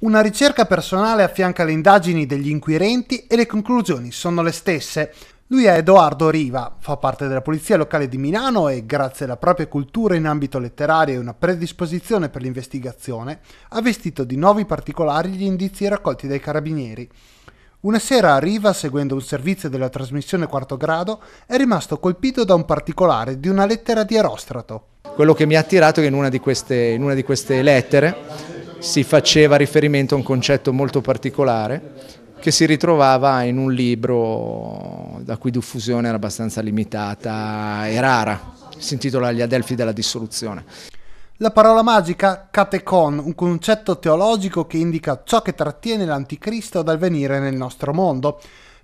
Una ricerca personale affianca le indagini degli inquirenti e le conclusioni sono le stesse. Lui è Edoardo Riva, fa parte della Polizia Locale di Milano e, grazie alla propria cultura in ambito letterario e una predisposizione per l'investigazione, ha vestito di nuovi particolari gli indizi raccolti dai carabinieri. Una sera Riva, seguendo un servizio della trasmissione quarto grado, è rimasto colpito da un particolare di una lettera di Erostrato. Quello che mi ha attirato è che in una di queste, in una di queste lettere si faceva riferimento a un concetto molto particolare che si ritrovava in un libro la cui diffusione era abbastanza limitata e rara, si intitola Gli Adelfi della dissoluzione. La parola magica catecon, un concetto teologico che indica ciò che trattiene l'anticristo dal venire nel nostro mondo.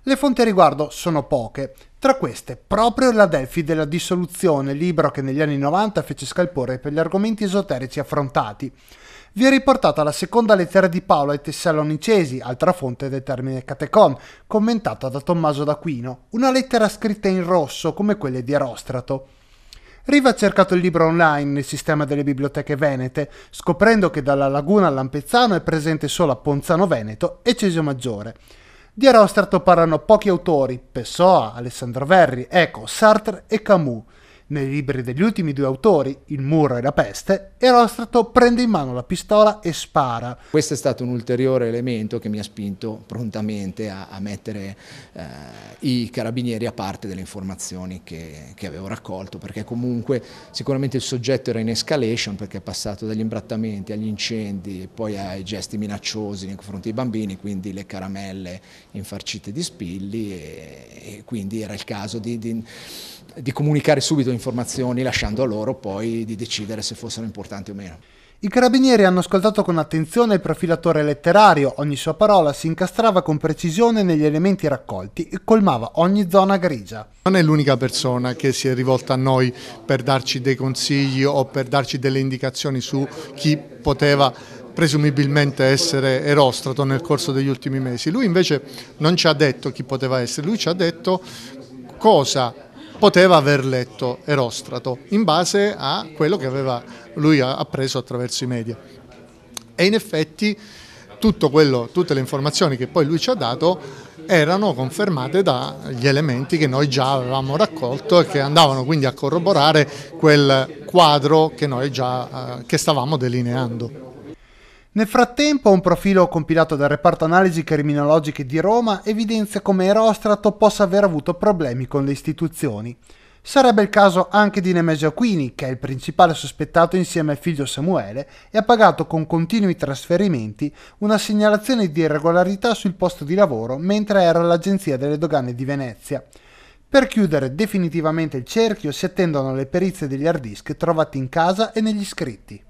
Le fonti a riguardo sono poche, tra queste proprio la Delphi della dissoluzione, libro che negli anni 90 fece scalpore per gli argomenti esoterici affrontati. Vi è riportata la seconda lettera di Paolo ai Tessalonicesi, altra fonte del termine catecon, commentata da Tommaso d'Aquino, una lettera scritta in rosso come quelle di Erostrato. Riva ha cercato il libro online nel sistema delle biblioteche venete, scoprendo che dalla laguna a Lampezzano è presente solo a Ponzano Veneto e Cesio Maggiore. Di Arostrato parlano pochi autori, Pessoa, Alessandro Verri, Eco, Sartre e Camus, nei libri degli ultimi due autori, Il muro e la peste, Erostrato prende in mano la pistola e spara. Questo è stato un ulteriore elemento che mi ha spinto prontamente a, a mettere eh, i carabinieri a parte delle informazioni che, che avevo raccolto, perché comunque sicuramente il soggetto era in escalation, perché è passato dagli imbrattamenti agli incendi e poi ai gesti minacciosi nei confronti dei bambini, quindi le caramelle infarcite di spilli e, e quindi era il caso di, di, di comunicare subito informazioni lasciando a loro poi di decidere se fossero importanti o meno. I carabinieri hanno ascoltato con attenzione il profilatore letterario, ogni sua parola si incastrava con precisione negli elementi raccolti e colmava ogni zona grigia. Non è l'unica persona che si è rivolta a noi per darci dei consigli o per darci delle indicazioni su chi poteva presumibilmente essere erostrato nel corso degli ultimi mesi. Lui invece non ci ha detto chi poteva essere, lui ci ha detto cosa poteva aver letto Erostrato in base a quello che aveva lui appreso attraverso i media. E in effetti quello, tutte le informazioni che poi lui ci ha dato erano confermate dagli elementi che noi già avevamo raccolto e che andavano quindi a corroborare quel quadro che noi già eh, che stavamo delineando. Nel frattempo, un profilo compilato dal reparto analisi criminologiche di Roma evidenzia come Erostrato possa aver avuto problemi con le istituzioni. Sarebbe il caso anche di Nemesio Aquini, che è il principale sospettato insieme al figlio Samuele e ha pagato con continui trasferimenti una segnalazione di irregolarità sul posto di lavoro mentre era all'Agenzia delle Dogane di Venezia. Per chiudere definitivamente il cerchio si attendono le perizie degli hard disk trovati in casa e negli scritti.